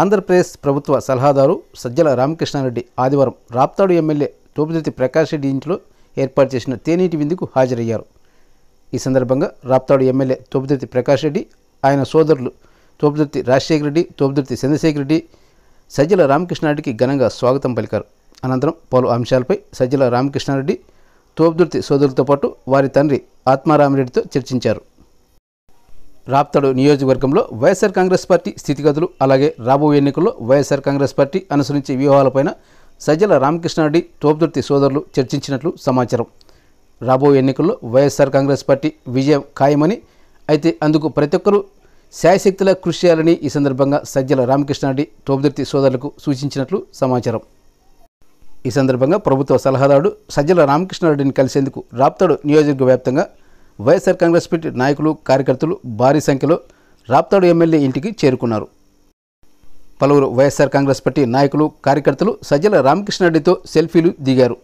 ఆంధ్రప్రదేశ్ ప్రభుత్వ సలహాదారు సజ్జల రామకృష్ణారెడ్డి ఆదివారం రాప్తాడు ఎమ్మెల్యే తోపుదిర్తి ప్రకాష్ రెడ్డి ఇంట్లో ఏర్పాటు చేసిన తేనీటి విందుకు హాజరయ్యారు ఈ సందర్భంగా రాప్తాడు ఎమ్మెల్యే తోపుదిర్తి ప్రకాష్ రెడ్డి ఆయన సోదరులు తోపుదిర్తి రాజశేఖర రెడ్డి తోపుదిర్తి చంద్రశేఖర రెడ్డి సజ్జల రామకృష్ణారెడ్డికి ఘనంగా స్వాగతం పలికారు అనంతరం పలు అంశాలపై సజ్జల రామకృష్ణారెడ్డి తోపుదుర్తి సోదరులతో పాటు వారి తండ్రి ఆత్మారామరెడ్డితో చర్చించారు రాప్తాడు నియోజకవర్గంలో వైఎస్ఆర్ కాంగ్రెస్ పార్టీ స్థితిగతులు అలాగే రాబోయే ఎన్నికల్లో వైఎస్ఆర్ కాంగ్రెస్ పార్టీ అనుసరించే వ్యూహాలపైన సజ్జల రామకృష్ణారెడ్డి తోపుదుర్తి సోదరులు చర్చించినట్లు సమాచారం రాబోయే ఎన్నికల్లో వైఎస్ఆర్ కాంగ్రెస్ పార్టీ విజయం ఖాయమని అయితే అందుకు ప్రతి ఒక్కరూ శాయశక్తుల కృషి చేయాలని ఈ సందర్భంగా సజ్జల రామకృష్ణారెడ్డి తోపుదుర్తి సోదరులకు సూచించినట్లు సమాచారం ఈ సందర్భంగా ప్రభుత్వ సలహాదారుడు సజ్జల రామకృష్ణారెడ్డిని కలిసేందుకు రాప్తాడు వ్యాప్తంగా వైఎస్ఆర్ కాంగ్రెస్ పార్టీ నాయకులు కార్యకర్తలు భారీ సంఖ్యలో రాప్తాడు ఎమ్మెల్యే ఇంటికి చేరుకున్నారు పలువురు వైఎస్ఆర్ కాంగ్రెస్ పార్టీ నాయకులు కార్యకర్తలు సజ్జల రామకృష్ణారెడ్డితో సెల్ఫీలు దిగారు